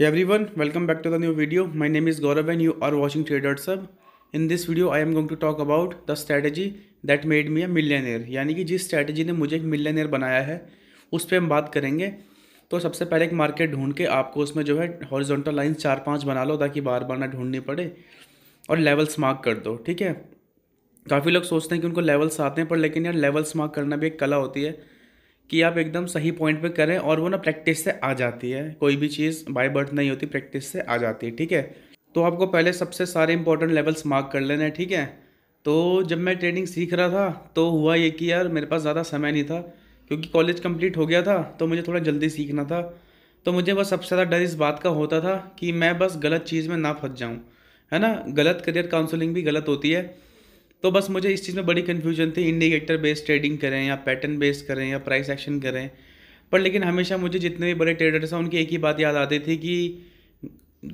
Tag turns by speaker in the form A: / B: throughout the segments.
A: everyone welcome back to the new video my name is Gaurav and you are watching trader.sub in this video I am going to talk about the strategy that made me a millionaire यानी कि जिस strategy ने मुझे एक millionaire बनाया है उस पर हम बात करेंगे तो सबसे पहले एक मार्केट ढूंढ के आपको उसमें जो है हॉरिजॉन्टल लाइन चार पाँच बना लो ताकि बार बार ना ढूंढनी पड़े और लेवल्स मार्क कर दो ठीक है काफ़ी लोग सोचते हैं कि उनको लेवल्स आते हैं पर लेकिन यार लेवल्स मार्क करना भी एक कला होती है कि आप एकदम सही पॉइंट पे करें और वो ना प्रैक्टिस से आ जाती है कोई भी चीज़ बाय बर्थ नहीं होती प्रैक्टिस से आ जाती है ठीक है तो आपको पहले सबसे सारे इंपॉर्टेंट लेवल्स मार्क कर लेना है ठीक है तो जब मैं ट्रेनिंग सीख रहा था तो हुआ ये कि यार मेरे पास ज़्यादा समय नहीं था क्योंकि कॉलेज कंप्लीट हो गया था तो मुझे थोड़ा जल्दी सीखना था तो मुझे बस सबसे ज़्यादा डर इस बात का होता था कि मैं बस गलत चीज़ में ना फंस जाऊँ है ना गलत करियर काउंसलिंग भी गलत होती है तो बस मुझे इस चीज़ में बड़ी कन्फ्यूजन थी इंडिकेटर बेस्ड ट्रेडिंग करें या पैटर्न बेस्ड करें या प्राइस एक्शन करें पर लेकिन हमेशा मुझे जितने भी बड़े ट्रेडर्स हैं उनकी एक ही बात याद आती थी कि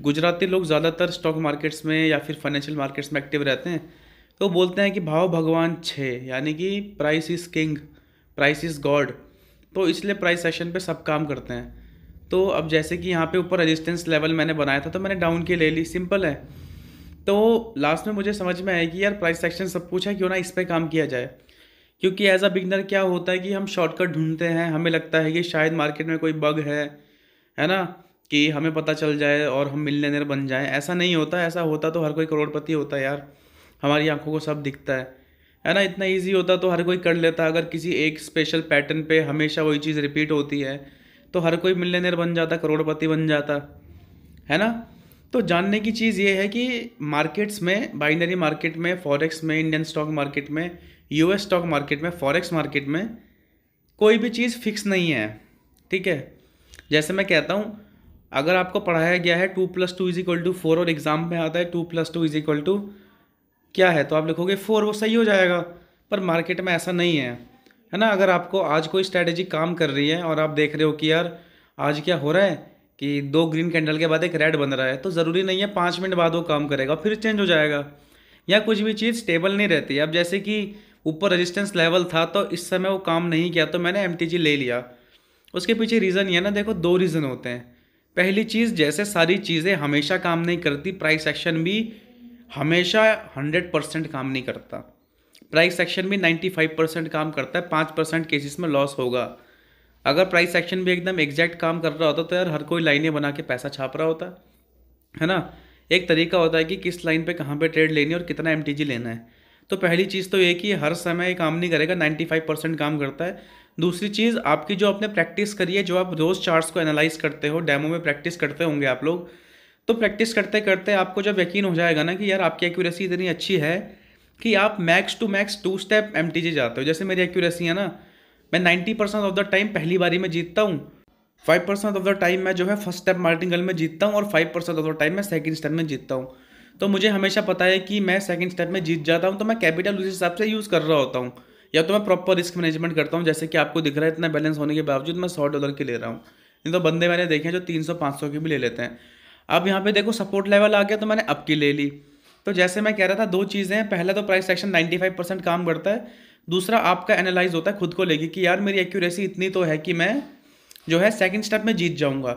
A: गुजराती लोग ज़्यादातर स्टॉक मार्केट्स में या फिर फाइनेंशियल मार्केट्स में एक्टिव रहते हैं तो बोलते हैं कि भाव भगवान छः यानी कि price is king price is god तो इसलिए प्राइस सेशन पे सब काम करते हैं तो अब जैसे कि यहाँ पे ऊपर रेजिस्टेंस लेवल मैंने बनाया था तो मैंने डाउन की ले ली सिंपल है तो लास्ट में मुझे समझ में आया कि यार प्राइस सेक्शन सब कुछ है क्यों ना इस पर काम किया जाए क्योंकि एज अ बिगनर क्या होता है कि हम शॉर्टकट ढूंढते हैं हमें लगता है कि शायद मार्केट में कोई बग है है ना कि हमें पता चल जाए और हम मिलनेर बन जाएं ऐसा नहीं होता ऐसा होता तो हर कोई करोड़पति होता है यार हमारी आंखों को सब दिखता है है ना इतना इजी होता तो हर कोई कर लेता अगर किसी एक स्पेशल पैटर्न पे हमेशा वही चीज़ रिपीट होती है तो हर कोई मिलने बन जाता करोड़पति बन जाता है ना तो जानने की चीज़ ये है कि मार्केट्स में बाइनरी मार्केट में फॉरेक्स में इंडियन स्टॉक मार्केट में यूएस स्टॉक मार्केट में फॉरेक्स मार्केट में कोई भी चीज़ फिक्स नहीं है ठीक है जैसे मैं कहता हूँ अगर आपको पढ़ाया गया है two plus two is equal to four और एग्ज़ाम में आता है two plus two is equal to क्या है तो आप लिखोगे फोर वो सही हो जाएगा पर मार्केट में ऐसा नहीं है है ना अगर आपको आज कोई स्ट्रैटेजी काम कर रही है और आप देख रहे हो कि यार आज क्या हो रहा है कि दो ग्रीन कैंडल के बाद एक रेड बन रहा है तो ज़रूरी नहीं है पाँच मिनट बाद वो काम करेगा फिर चेंज हो जाएगा या कुछ भी चीज़ स्टेबल नहीं रहती अब जैसे कि ऊपर रजिस्टेंस लेवल था तो इस समय वो काम नहीं किया तो मैंने एम ले लिया उसके पीछे रीज़न ये ना देखो दो रीज़न होते हैं पहली चीज़ जैसे सारी चीज़ें हमेशा काम नहीं करती प्राइस एक्शन भी हमेशा हंड्रेड परसेंट काम नहीं करता प्राइस एक्शन भी नाइन्टी फाइव परसेंट काम करता है पाँच परसेंट केसेस में लॉस होगा अगर प्राइस एक्शन भी एकदम एग्जैक्ट काम कर रहा होता तो यार हर कोई लाइनें बना के पैसा छाप रहा होता है ना एक तरीका होता है कि किस लाइन पे कहाँ पे ट्रेड लेनी है और कितना एम लेना है तो पहली चीज़ तो ये कि हर समय काम नहीं करेगा नाइन्टी परसेंट काम करता है दूसरी चीज़ आपकी जो आपने प्रैक्टिस करी है जो आप रोज़ चार्ट्स को एनालाइज करते हो डेमो में प्रैक्टिस करते होंगे आप लोग तो प्रैक्टिस करते करते आपको जब यकीन हो जाएगा ना कि यार आपकी एक्यूरेसी इतनी अच्छी है कि आप max two max two step M जाते हो जैसे मेरी एक्यूरेसी है ना मैं ninety percent of the time पहली बारी में जीतता हूँ five percent of the time मैं जो है फर्स्ट स्टेप मार्टिंगल में जीतता हूँ और five percent of the time मैं सेकंड स्टेप में जीतता हूँ तो मुझे हमेशा पता है कि मैं सेकंड स्टेप में जीत जाता हूँ तो मैं कैपिटल उस हिसाब से यूज़ कर रहा होता हूँ या तो मैं प्रॉपर रिस्क मैनेजमेंट करता हूँ जैसे कि आपको दिख रहा है इतना बैलेंस होने के बावजूद मैं सौ डॉलर के ले रहा हूँ नहीं तो बंदे मैंने देखे जो तीन सौ पाँच सौ के भी ले लेते हैं अब यहाँ पे देखो सपोर्ट लेवल आ गया तो मैंने अब की ले ली तो जैसे मैं कह रहा था दो चीज़ें हैं पहला तो प्राइस नाइन्टी फाइव परसेंट काम करता है दूसरा आपका एनालाइज होता है खुद को लेके कि यार मेरी एक्यूरेसी इतनी तो है कि मैं जो है सेकंड स्टेप में जीत जाऊंगा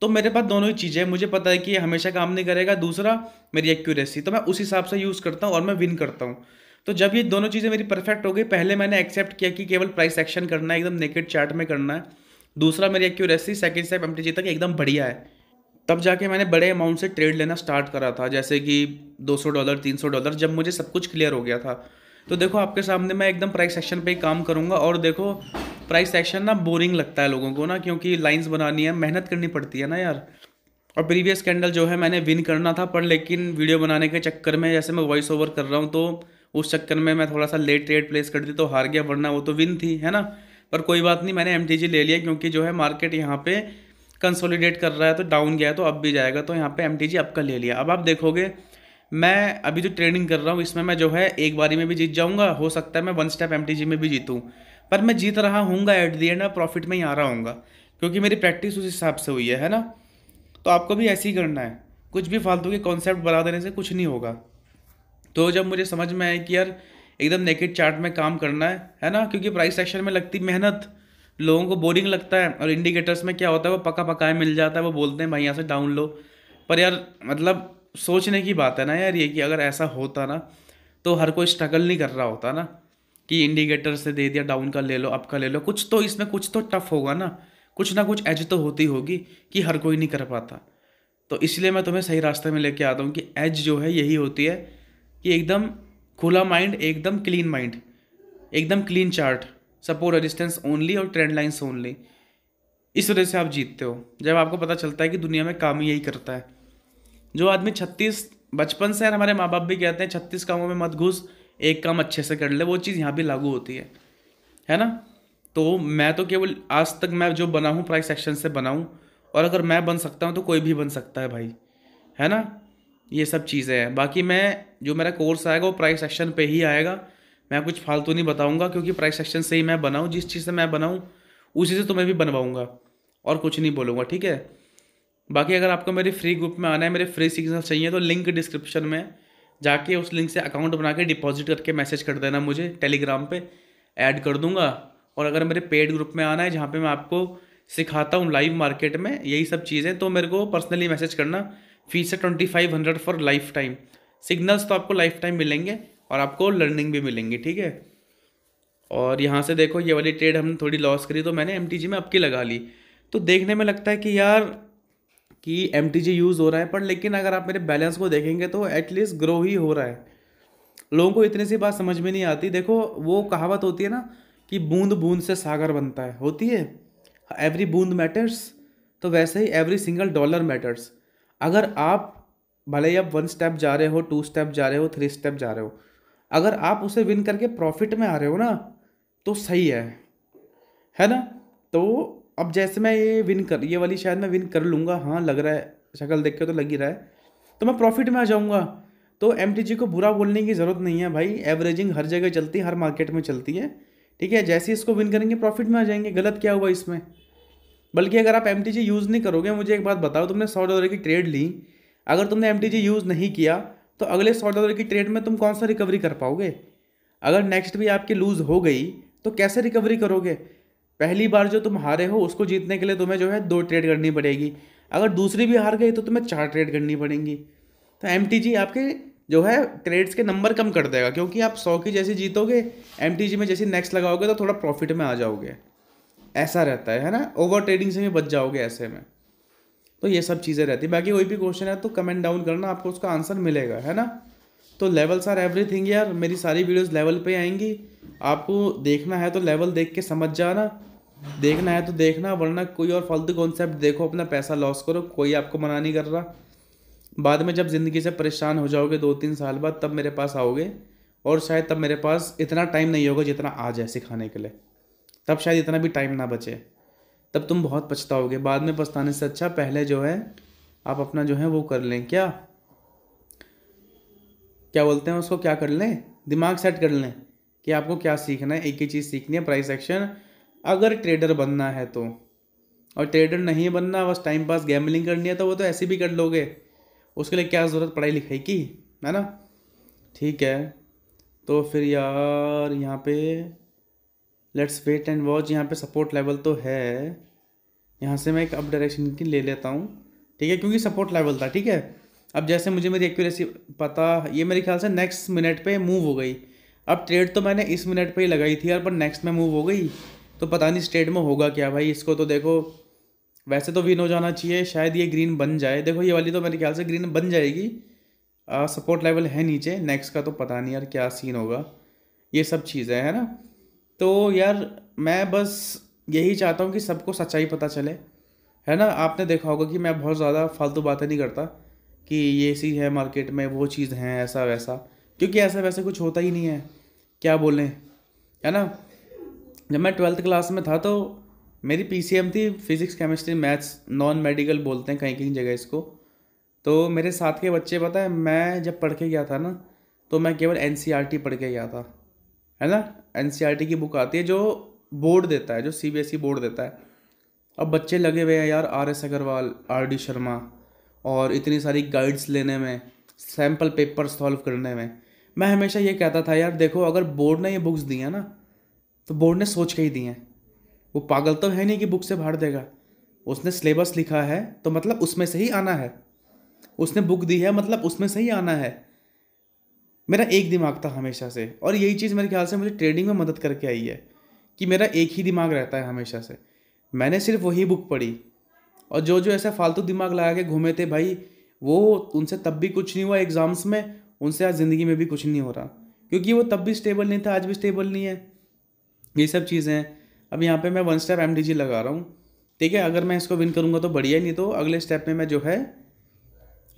A: तो मेरे पास दोनों ही चीज़ें मुझे पता है कि ये हमेशा काम नहीं करेगा दूसरा मेरी एक्यूरेसी तो मैं उस हिसाब से यूज़ करता हूँ और मैं विन करता हूँ तो जब ये दोनों चीज़ें मेरी परफेक्ट हो गई पहले मैंने एक्सेप्ट किया कि केवल प्राइस एक्शन करना है एकदम नेकेड चार्ट में करना है दूसरा मेरी एक्यूरेसी सेकेंड स्टेप एम तक एकदम बढ़िया है तब जाके मैंने बड़े अमाउंट से ट्रेड लेना स्टार्ट करा था जैसे कि 200 डॉलर 300 डॉलर जब मुझे सब कुछ क्लियर हो गया था तो देखो आपके सामने मैं एकदम प्राइस सेक्शन पे ही काम करूँगा और देखो प्राइस सेक्शन ना बोरिंग लगता है लोगों को ना क्योंकि लाइंस बनानी है मेहनत करनी पड़ती है ना यार और प्रीवियस कैंडल जो है मैंने विन करना था पर लेकिन वीडियो बनाने के चक्कर में जैसे मैं वॉइस ओवर कर रहा हूँ तो उस चक्कर में मैं थोड़ा सा लेट रेट प्लेस कर दी तो हार गया वरना वो तो विन थी है ना पर कोई बात नहीं मैंने एम ले लिया क्योंकि जो है मार्केट यहाँ पर कंसोलिडेट कर रहा है तो डाउन गया तो अब भी जाएगा तो यहाँ पे एम टी अप का ले लिया अब आप देखोगे मैं अभी जो ट्रेनिंग कर रहा हूँ इसमें मैं जो है एक बारी में भी जीत जाऊँगा हो सकता है मैं वन स्टेप एम में भी जीतूँ पर मैं जीत रहा हूँ एट दी एंड प्रॉफिट में ही आ रहा हूँ क्योंकि मेरी प्रैक्टिस उस हिसाब से हुई है है ना तो आपको भी ऐसे ही करना है कुछ भी फालतू के कॉन्सेप्ट बना देने से कुछ नहीं होगा तो जब मुझे समझ में आया कि यार एकदम नेकेट चार्ट में काम करना है है ना क्योंकि प्राइस सेक्शन में लगती मेहनत लोगों को बोरिंग लगता है और इंडिकेटर्स में क्या होता है वो पका पकाए मिल जाता है वो बोलते हैं भाई यहाँ से डाउन लो पर यार मतलब सोचने की बात है ना यार ये कि अगर ऐसा होता ना तो हर कोई स्ट्रगल नहीं कर रहा होता ना कि इंडिकेटर से दे दिया डाउन का ले लो अप का ले लो कुछ तो इसमें कुछ तो टफ होगा ना कुछ ना कुछ एज तो होती होगी कि हर कोई नहीं कर पाता तो इसलिए मैं तुम्हें सही रास्ते में लेके आता हूँ कि एज जो है यही होती है कि एकदम खुला माइंड एकदम क्लीन माइंड एकदम clean chart support resistance only और ट्रेंड लाइन्स ओनली इस वजह से आप जीतते हो जब आपको पता चलता है कि दुनिया में काम यही करता है जो आदमी छत्तीस बचपन से हमारे माँ बाप भी कहते हैं छत्तीस कामों में मत घुस एक काम अच्छे से कर ले वो चीज़ यहाँ भी लागू होती है है ना तो मैं तो केवल आज तक मैं जो बना हूँ प्राइस एक्शन से बना हूँ और अगर मैं बन सकता हूँ तो कोई भी बन सकता है भाई है ना ये सब चीज़ें हैं बाकी मैं जो मेरा कोर्स आएगा वो प्राइस एक्शन पे ही आएगा मैं कुछ फालतू नहीं बताऊँगा क्योंकि प्राइस एक्शन से ही मैं बनाऊँ जिस चीज़ से मैं बनाऊँ उसी से तुम्हें भी बनवाऊँगा और कुछ नहीं बोलूँगा ठीक है बाकी अगर आपको मेरे फ्री ग्रुप में आना है मेरे फ्री सिग्नल चाहिए तो लिंक डिस्क्रिप्शन में जाके उस लिंक से अकाउंट बना के डिपॉजिट करके मैसेज कर देना मुझे टेलीग्राम पे ऐड कर दूंगा और अगर मेरे पेड ग्रुप में आना है जहाँ पे मैं आपको सिखाता हूँ लाइव मार्केट में यही सब चीज़ें तो मेरे को पर्सनली मैसेज करना फीस है twenty five hundred for lifetime signals तो आपको लाइफ टाइम मिलेंगे और आपको लर्निंग भी मिलेंगी ठीक है और यहाँ से देखो ये वाली ट्रेड हम थोड़ी लॉस करी तो मैंने एम में आपकी लगा ली तो देखने में लगता है कि यार कि एम यूज़ हो रहा है पर लेकिन अगर आप मेरे बैलेंस को देखेंगे तो एटलीस्ट ग्रो ही हो रहा है लोगों को इतनी सी बात समझ में नहीं आती देखो वो कहावत होती है ना कि बूंद बूंद से सागर बनता है होती है एवरी बूंद मैटर्स तो वैसे ही एवरी सिंगल डॉलर मैटर्स अगर आप भले ही आप वन स्टेप जा रहे हो टू स्टेप जा रहे हो थ्री स्टेप जा रहे हो अगर आप उसे विन करके प्रॉफिट में आ रहे हो ना तो सही है है ना तो अब जैसे मैं ये विन कर ये वाली शायद मैं विन कर लूँगा हाँ लग रहा है शक्ल देख के तो लग ही रहा है तो मैं प्रॉफिट में आ जाऊँगा तो एम को बुरा बोलने की ज़रूरत नहीं है भाई एवरेजिंग हर जगह चलती है हर मार्केट में चलती है ठीक है जैसे इसको विन करेंगे प्रॉफिट में आ जाएंगे गलत क्या हुआ इसमें बल्कि अगर आप एम यूज़ नहीं करोगे मुझे एक बात बताओ तुमने सौ डॉलर की ट्रेड ली अगर तुमने एम यूज़ नहीं किया तो अगले सौ डॉलर की ट्रेड में तुम कौन सा रिकवरी कर पाओगे अगर नेक्स्ट भी आपकी लूज़ हो गई तो कैसे रिकवरी करोगे पहली बार जो तुम हारे हो उसको जीतने के लिए तुम्हें जो है दो ट्रेड करनी पड़ेगी अगर दूसरी भी हार गई तो तुम्हें चार ट्रेड करनी पड़ेंगी तो एम आपके जो है ट्रेड्स के नंबर कम कर देगा क्योंकि आप सौ की जैसी जीतोगे एम में जैसी नेक्स्ट लगाओगे तो थोड़ा प्रॉफिट में आ जाओगे ऐसा रहता है है ना ओवर ट्रेडिंग से भी बच जाओगे ऐसे में तो ये सब चीज़ें रहती बाकी कोई भी क्वेश्चन है तो कमेंट डाउन करना आपको उसका आंसर मिलेगा है ना तो लेवल्स आर एवरीथिंग यार मेरी सारी वीडियोस लेवल पे आएंगी आपको देखना है तो लेवल देख के समझ जाना देखना है तो देखना वरना कोई और फालतू कॉन्सेप्ट देखो अपना पैसा लॉस करो कोई आपको मना नहीं कर रहा बाद में जब ज़िंदगी से परेशान हो जाओगे दो तीन साल बाद तब मेरे पास आओगे और शायद तब मेरे पास इतना टाइम नहीं होगा जितना आज है सिखाने के लिए तब शायद इतना भी टाइम ना बचे तब तुम बहुत पछताओगे बाद में पछताने से अच्छा पहले जो है आप अपना जो है वो कर लें क्या क्या बोलते हैं उसको क्या कर लें दिमाग सेट कर लें कि आपको क्या सीखना है एक ही चीज़ सीखनी है प्राइस एक्शन अगर ट्रेडर बनना है तो और ट्रेडर नहीं बनना बस टाइम पास गैमलिंग करनी है तो वो तो ऐसे भी कर लोगे उसके लिए क्या ज़रूरत पढ़ाई लिखाई की है ना ठीक है तो फिर यार यहाँ पे लेट्स वेट एंड वॉच यहाँ पे सपोर्ट लेवल तो है यहाँ से मैं एक अप डायरेक्शन की ले लेता हूँ ठीक है क्योंकि सपोर्ट लेवल था ठीक है अब जैसे मुझे मेरी एक्यूरेसी पता ये मेरे ख्याल से नेक्स्ट मिनट पे मूव हो गई अब ट्रेड तो मैंने इस मिनट पे ही लगाई थी यार पर नेक्स्ट में मूव हो गई तो पता नहीं स्टेट में होगा क्या भाई इसको तो देखो वैसे तो विन हो जाना चाहिए शायद ये ग्रीन बन जाए देखो ये वाली तो मेरे ख्याल से ग्रीन बन जाएगी सपोर्ट लेवल है नीचे नेक्स्ट का तो पता नहीं यार क्या सीन होगा ये सब चीज़ें हैं ना तो यार मैं बस यही चाहता हूँ कि सबको सच्चाई पता चले है ना आपने देखा होगा कि मैं बहुत ज़्यादा फालतू बातें नहीं करता कि ये सी है मार्केट में वो चीज़ है ऐसा वैसा क्योंकि ऐसा वैसे कुछ होता ही नहीं है क्या बोलें है ना जब मैं ट्वेल्थ क्लास में था तो मेरी पी थी physics chemistry maths non medical बोलते हैं कहीं कहीं जगह इसको तो मेरे साथ के बच्चे पता है मैं जब पढ़ के गया था ना तो मैं केवल एन e पढ़ के गया था है ना एन e की बुक आती है जो बोर्ड देता है जो सी बोर्ड e देता है अब बच्चे लगे हुए हैं यार R S Agarwal R D Sharma और इतनी सारी गाइड्स लेने में सैम्पल पेपर सॉल्व करने में मैं हमेशा ये कहता था यार देखो अगर बोर्ड ने ये बुक्स दी हैं ना तो बोर्ड ने सोच के ही दिए हैं वो पागल तो है नहीं कि बुक से भाड़ देगा उसने सिलेबस लिखा है तो मतलब उसमें से ही आना है उसने बुक दी है मतलब उसमें से ही आना है मेरा एक दिमाग था हमेशा से और यही चीज़ मेरे ख्याल से मुझे ट्रेडिंग में मदद करके आई है कि मेरा एक ही दिमाग रहता है हमेशा से मैंने सिर्फ वही बुक पढ़ी और जो जो ऐसा फालतू दिमाग लगा के घूमे थे भाई वो उनसे तब भी कुछ नहीं हुआ एग्ज़ाम्स में उनसे आज ज़िंदगी में भी कुछ नहीं हो रहा क्योंकि वो तब भी स्टेबल नहीं था आज भी स्टेबल नहीं है ये सब चीज़ें हैं अब यहाँ पे मैं वन स्टेप एम लगा रहा हूँ ठीक है अगर मैं इसको विन करूँगा तो बढ़िया नहीं तो अगले स्टेप में मैं जो है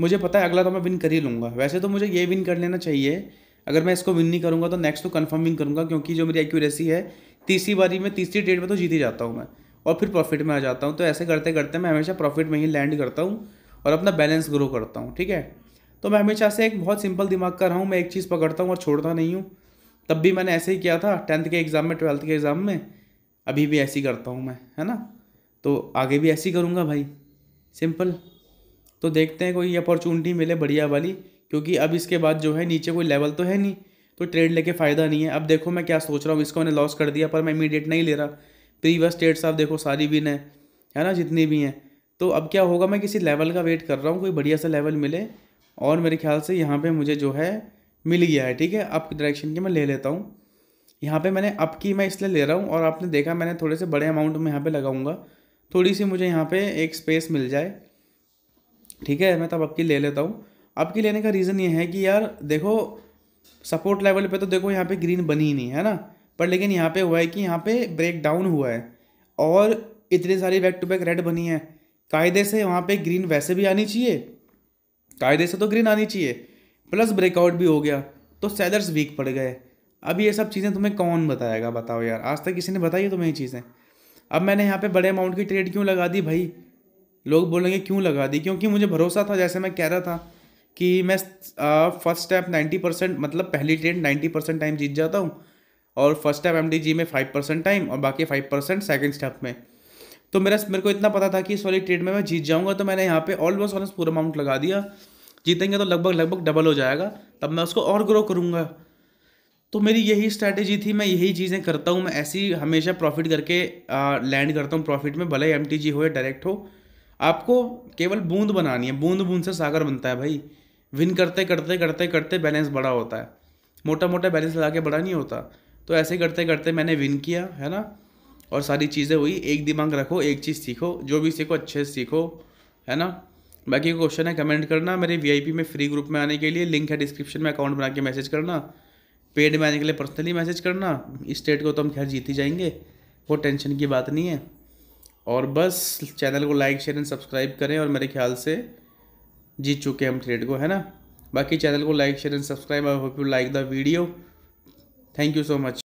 A: मुझे पता है अगला तो मैं विन कर ही लूँगा वैसे तो मुझे ये विन कर लेना चाहिए अगर मैं इसको विन नहीं करूँगा तो नेक्स्ट तो कन्फर्म विन करूँगा क्योंकि जो मेरी एक्यूरेसी है तीसरी बारी में तीसरी डेट में तो जीत ही जाता हूँ मैं और फिर प्रॉफिट में आ जाता हूँ तो ऐसे करते करते मैं हमेशा प्रॉफिट में ही लैंड करता हूँ और अपना बैलेंस ग्रो करता हूँ ठीक है तो मैं हमेशा से एक बहुत सिंपल दिमाग का रहा हूँ मैं एक चीज़ पकड़ता हूँ और छोड़ता नहीं हूँ तब भी मैंने ऐसे ही किया था टेंथ के एग्ज़ाम में ट्वेल्थ के एग्ज़ाम में अभी भी ऐसे ही करता हूँ मैं है ना तो आगे भी ऐसे ही करूँगा भाई सिंपल तो देखते हैं कोई अपॉर्चुनिटी मिले बढ़िया वाली क्योंकि अब इसके बाद जो है नीचे कोई लेवल तो है नहीं तो ट्रेड लेके फ़ायदा नहीं है अब देखो मैं क्या सोच रहा हूँ इसको मैंने लॉस कर दिया पर मैं इमीडिएट नहीं ले रहा प्रीवियस ट्रेड आप देखो सारी भी हैं है ना जितनी भी हैं तो अब क्या होगा मैं किसी लेवल का वेट कर रहा हूँ कोई बढ़िया सा लेवल मिले और मेरे ख्याल से यहाँ पर मुझे जो है मिल गया है ठीक है अप डायरेक्शन की मैं ले लेता हूँ यहाँ पे मैंने अप की मैं इसलिए ले रहा हूँ और आपने देखा मैंने थोड़े से बड़े अमाउंट में यहाँ पे लगाऊंगा थोड़ी सी मुझे यहाँ पे एक स्पेस मिल जाए ठीक है मैं तब अप की ले लेता हूँ अप की लेने का रीज़न ये है कि यार देखो सपोर्ट लेवल पे तो देखो यहाँ पे ग्रीन बनी ही नहीं है ना पर लेकिन यहाँ पे हुआ है कि यहाँ पे ब्रेक डाउन हुआ है और इतनी सारी बैक टू बैक रेड बनी है कायदे से वहाँ पर ग्रीन वैसे भी आनी चाहिए कायदे से तो ग्रीन आनी चाहिए प्लस ब्रेकआउट भी हो गया तो सेलर्स वीक पड़ गए अब ये सब चीज़ें तुम्हें कौन बताएगा बताओ यार आज तक किसी ने बताई है तुम्हें ये चीज़ें अब मैंने यहाँ पे बड़े अमाउंट की ट्रेड क्यों लगा दी भाई लोग बोलेंगे क्यों लगा दी क्योंकि मुझे भरोसा था जैसे मैं कह रहा था कि मैं फर्स्ट स्टेप नाइन्टी परसेंट मतलब पहली ट्रेड नाइन्टी परसेंट टाइम जीत जाता हूँ और फर्स्ट स्टेप एम में फाइव परसेंट टाइम और बाकी फाइव परसेंट सेकेंड स्टेप में तो मेरा मेरे को इतना पता था कि इस वाली ट्रेड में मैं जीत जाऊँगा तो मैंने यहाँ पे ऑलमोस्ट ऑलमोस्ट पूरा अमाउंट लगा दिया जीतेंगे तो लगभग लगभग डबल हो जाएगा तब मैं उसको और ग्रो करूँगा तो मेरी यही स्ट्रैटेजी थी मैं यही चीज़ें करता हूँ मैं ऐसी हमेशा प्रॉफिट करके लैंड करता हूँ प्रॉफिट में भले एम टी हो या डायरेक्ट हो आपको केवल बूंद बनानी है बूंद बूंद से सागर बनता है भाई विन करते करते करते करते बैलेंस बड़ा होता है मोटा मोटा बैलेंस लगा के बड़ा नहीं होता तो ऐसे करते करते मैंने विन किया है ना और सारी चीज़ें हुई एक दिमाग रखो एक चीज़ सीखो जो भी सीखो अच्छे से सीखो है ना बाकी क्वेश्चन है कमेंट करना मेरे वीआईपी में फ्री ग्रुप में आने के लिए लिंक है डिस्क्रिप्शन में अकाउंट बना के मैसेज करना पेड में आने के लिए पर्सनली मैसेज करना स्टेट को तो हम खैर जीत ही जाएंगे वो टेंशन की बात नहीं है और बस चैनल को लाइक शेयर एंड सब्सक्राइब करें और मेरे ख्याल से जीत चुके हम ट्रेड को है ना बाकी चैनल को like share and subscribe I hope you like the video thank you so much